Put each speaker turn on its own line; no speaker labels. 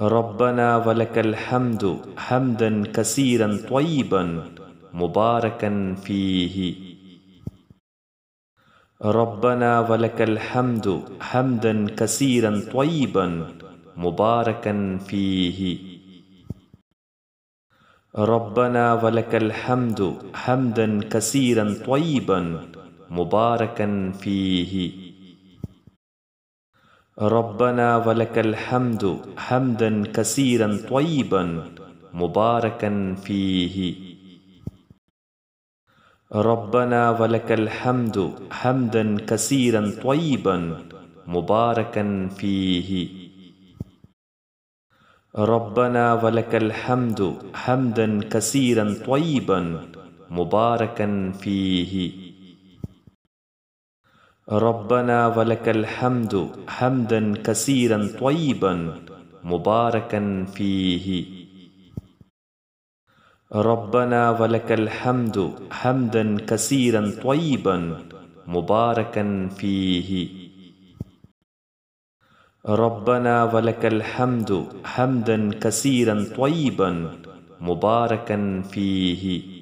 ربنا ولك الحمد حمدا كثيرا طيبا مباركا فيه ربنا ولك الحمد حمدا كثيرا طيبا مباركا فيه ربنا ولك الحمد حمدا كثيرا طيبا مباركا فيه ربنا ولك الحمد حمدا كثيرا طيبا مباركا فيه ربنا ولك الحمد حمدا كثيرا طيبا مباركا فيه ربنا ولك الحمد حمدا كثيرا طيبا مباركا فيه ربنا ولك الحمد حمدا كثيرا طيبا مباركا فيه ربنا ولك الحمد حمدا كثيرا طيبا مباركا فيه ربنا ولك الحمد حمدا كثيرا طيبا مباركا فيه